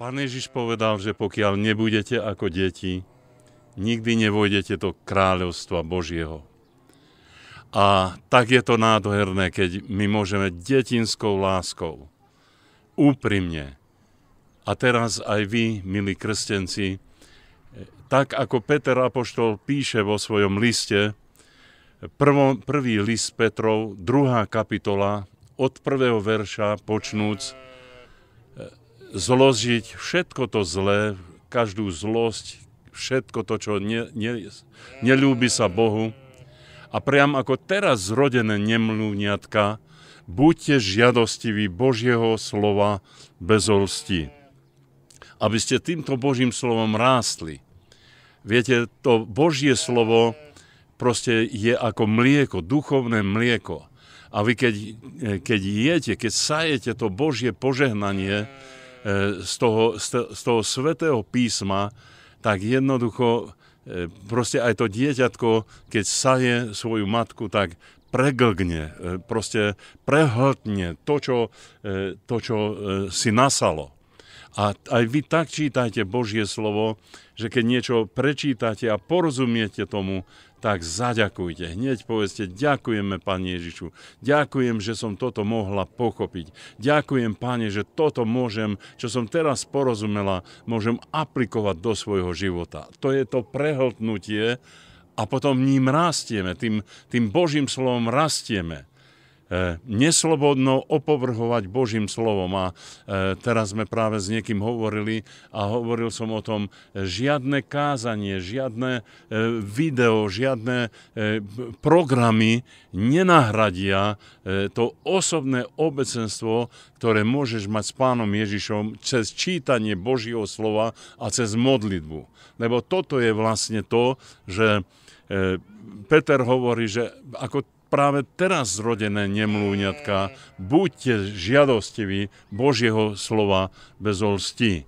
Pán Ježiš povedal, že pokiaľ nebudete ako deti, nikdy nevojdete do kráľovstva Božieho. A tak je to nádherné, keď my môžeme detinskou láskou, úprimne, a teraz aj vy, milí krstenci, tak ako Peter Apoštol píše vo svojom liste, prvo, prvý list Petrov, druhá kapitola, od prvého verša počnúc, zložiť všetko to zlé, každú zlosť, všetko to, čo ne, ne, nelúbi sa Bohu. A priam ako teraz zrodené nemluvňatka, buďte žiadostiví Božieho slova bez olsti, aby ste týmto Božím slovom rástli. Viete, to Božie slovo proste je ako mlieko, duchovné mlieko. A vy keď, keď jete, keď sajete to Božie požehnanie, E, z toho, z toho svetého písma, tak jednoducho e, proste aj to dieťatko, keď saje svoju matku, tak preglgne, e, proste prehltne to, čo, to, čo si nasalo. A aj vy tak čítajte Božie slovo, že keď niečo prečítate a porozumiete tomu, tak zaďakujte. Hneď povedzte, ďakujeme, Pane Ježišu. Ďakujem, že som toto mohla pochopiť. Ďakujem, Pane, že toto môžem, čo som teraz porozumela, môžem aplikovať do svojho života. To je to prehltnutie a potom ním rastieme, tým, tým Božím slovom rastieme. E, neslobodno opovrhovať Božím slovom. A e, teraz sme práve s niekým hovorili a hovoril som o tom, e, žiadne kázanie, žiadne video, žiadne programy nenahradia to osobné obecenstvo, ktoré môžeš mať s pánom Ježišom cez čítanie Božieho slova a cez modlitbu. Lebo toto je vlastne to, že Peter hovorí, že ako práve teraz zrodené nemluvňatka, buďte žiadostiví Božieho slova bez olstí.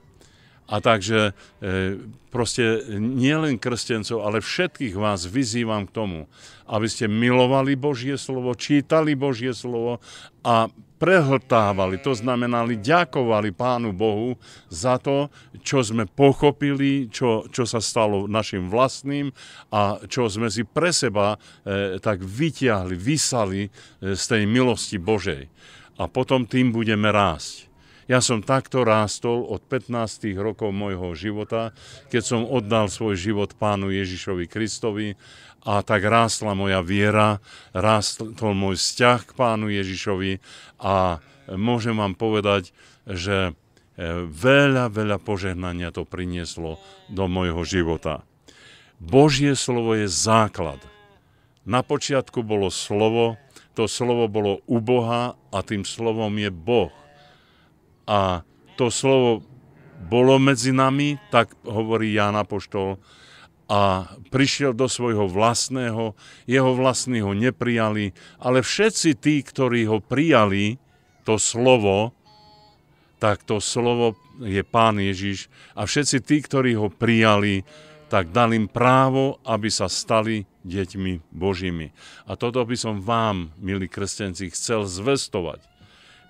A takže e, proste nielen krstencov, ale všetkých vás vyzývam k tomu, aby ste milovali Božie slovo, čítali Božie slovo a prehltávali, to znamenali, ďakovali Pánu Bohu za to, čo sme pochopili, čo, čo sa stalo našim vlastným a čo sme si pre seba e, tak vyťahli, vysali e, z tej milosti Božej. A potom tým budeme rásť. Ja som takto rástol od 15 rokov môjho života, keď som oddal svoj život pánu Ježišovi Kristovi a tak rástla moja viera, rástol môj vzťah k pánu Ježišovi a môžem vám povedať, že e, veľa, veľa požehnania to prinieslo do môjho života. Božie slovo je základ. Na počiatku bolo slovo, to slovo bolo u Boha a tým slovom je Boh a to slovo bolo medzi nami, tak hovorí Ján Apoštol, a prišiel do svojho vlastného, jeho vlastní ho neprijali, ale všetci tí, ktorí ho prijali, to slovo, tak to slovo je Pán Ježiš a všetci tí, ktorí ho prijali, tak dal im právo, aby sa stali deťmi Božími. A toto by som vám, milí kresťanci, chcel zvestovať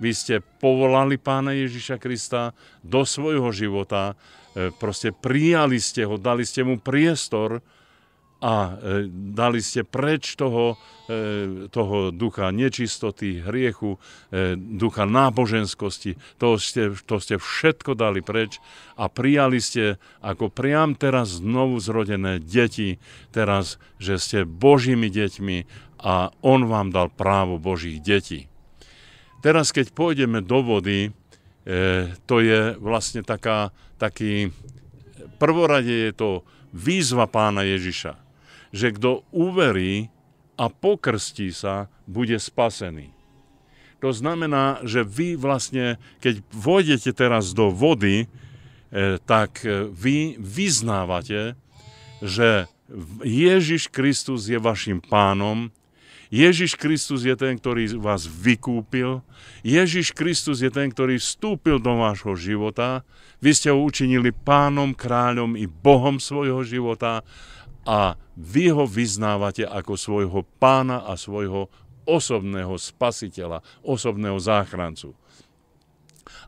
vy ste povolali pána Ježiša Krista do svojho života, e, proste prijali ste ho, dali ste mu priestor a e, dali ste preč toho, e, toho ducha nečistoty, hriechu, ducha náboženskosti. To ste, to ste všetko dali preč a prijali ste ako priam teraz znovu zrodené deti, teraz, že ste Božími deťmi a On vám dal právo Božích detí. Teraz, keď pôjdeme do vody, e, to je vlastne taká, taký, prvorade je to výzva pána Ježiša, že kto uverí a pokrstí sa, bude spasený. To znamená, že vy vlastne, keď vôjdete teraz do vody, e, tak e, vy vyznávate, že Ježiš Kristus je vašim pánom Ježiš Kristus je ten, ktorý vás vykúpil. Ježiš Kristus je ten, ktorý vstúpil do vášho života. Vy ste ho učinili pánom, kráľom i Bohom svojho života a vy ho vyznávate ako svojho pána a svojho osobného spasiteľa, osobného záchrancu.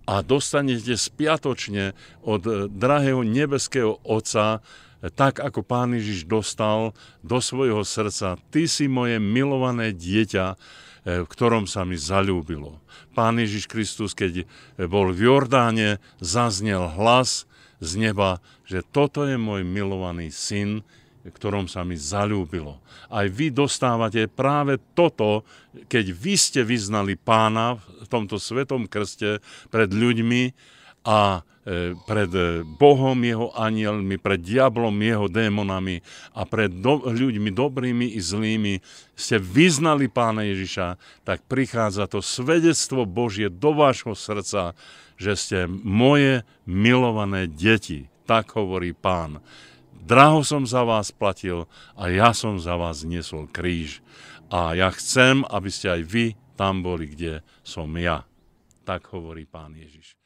A dostanete spiatočne od eh, drahého nebeského Otca tak ako Pán Ježiš dostal do svojho srdca, Ty si moje milované dieťa, eh, v ktorom sa mi zalúbilo. Pán Ježiš Kristus, keď eh, bol v Jordáne, zaznel hlas z neba, že toto je môj milovaný syn, ktorom sa mi zalúbilo. Aj vy dostávate práve toto, keď vy ste vyznali pána v tomto svetom krste pred ľuďmi, a e, pred e, Bohom, jeho anielmi, pred diablom, jeho démonami a pred do- ľuďmi dobrými i zlými ste vyznali Pána Ježiša, tak prichádza to svedectvo Božie do vášho srdca, že ste moje milované deti. Tak hovorí Pán. Draho som za vás platil a ja som za vás nesol kríž. A ja chcem, aby ste aj vy tam boli, kde som ja. Tak hovorí Pán Ježiš.